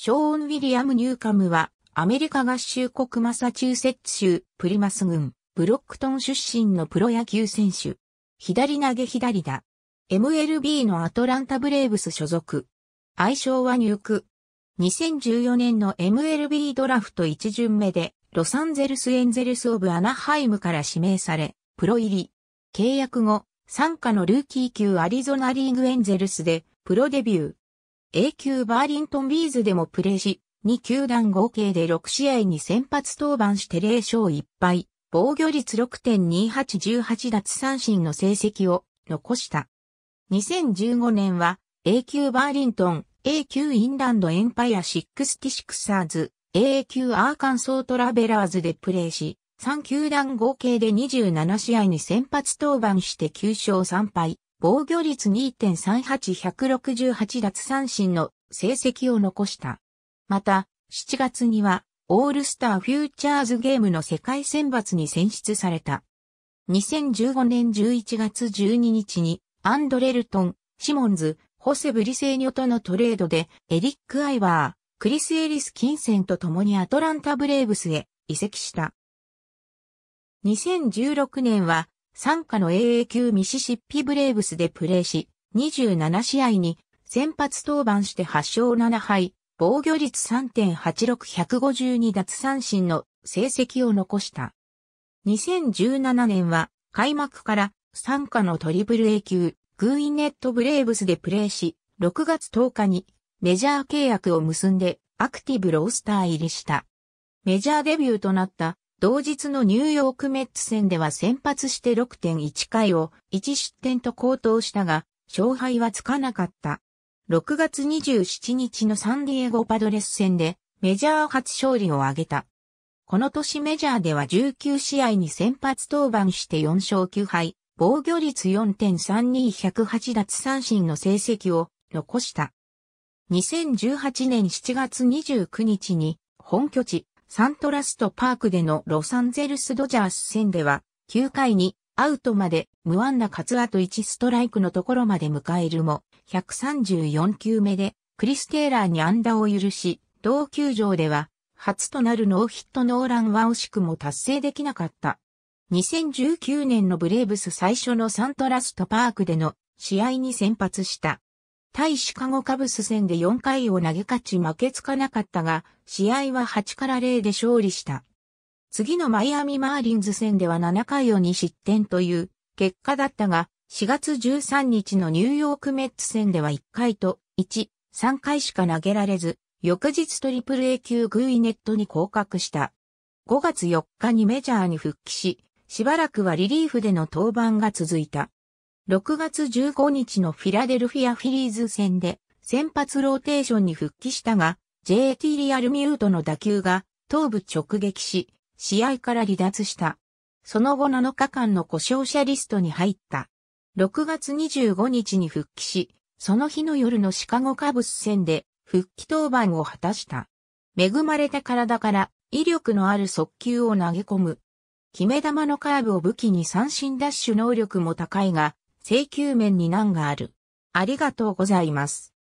ショーン・ウィリアム・ニューカムは、アメリカ合衆国マサチューセッツ州プリマス郡ブロックトン出身のプロ野球選手。左投げ左打。MLB のアトランタブレーブス所属。愛称はニューク。2014年の MLB ドラフト1巡目で、ロサンゼルスエンゼルスオブアナハイムから指名され、プロ入り。契約後、参加のルーキー級アリゾナリーグエンゼルスで、プロデビュー。A 級バーリントンビーズでもプレーし、2球団合計で6試合に先発登板して0勝1敗、防御率6.2818奪三振の成績を残した。2015年は A 級バーリントン、A 級インランドエンパイアシックスティシクサーズ、A 級アーカンソートラベラーズでプレーし、3球団合計で27試合に先発登板して9勝3敗、防御率2.38168奪三振の成績を残した。また、7月には、オールスターフューチャーズゲームの世界選抜に選出された。2015年11月12日に、アンドレルトン、シモンズ、ホセブリセーニョとのトレードで、エリック・アイワー、クリス・エリス・金銭と共にアトランタ・ブレーブスへ移籍した。2016年は参加の AA 級ミシシッピブレーブスでプレーし、27試合に先発登板して8勝7敗、防御率3.86152奪三振の成績を残した。2017年は開幕から参加のトリプル A 級、グーインネットブレーブスでプレーし、6月10日にメジャー契約を結んでアクティブロースター入りした。メジャーデビューとなった同日のニューヨークメッツ戦では先発して6.1回を1失点と高騰したが、勝敗はつかなかった。6月27日のサンディエゴパドレス戦でメジャー初勝利を挙げた。この年メジャーでは19試合に先発登板して4勝9敗、防御率4.32108奪三振の成績を残した。2018年7月29日に本拠地サントラストパークでのロサンゼルスドジャース戦では、9回にアウトまで無安なツあと1ストライクのところまで迎えるも、134球目でクリス・テーラーに安打を許し、同球場では初となるノーヒットノーランは惜しくも達成できなかった。2019年のブレーブス最初のサントラストパークでの試合に先発した。対シカゴカブス戦で4回を投げ勝ち負けつかなかったが、試合は8から0で勝利した。次のマイアミマーリンズ戦では7回を2失点という結果だったが、4月13日のニューヨークメッツ戦では1回と1、3回しか投げられず、翌日トリプル A 級グイネットに降格した。5月4日にメジャーに復帰し、しばらくはリリーフでの登板が続いた。6月15日のフィラデルフィアフィリーズ戦で先発ローテーションに復帰したが、JT リアルミュートの打球が頭部直撃し、試合から離脱した。その後7日間の故障者リストに入った。6月25日に復帰し、その日の夜のシカゴカブス戦で復帰登板を果たした。恵まれた体から威力のある速球を投げ込む。決め球のカーブを武器に三振ダッシュ能力も高いが、請求面に難がある。ありがとうございます。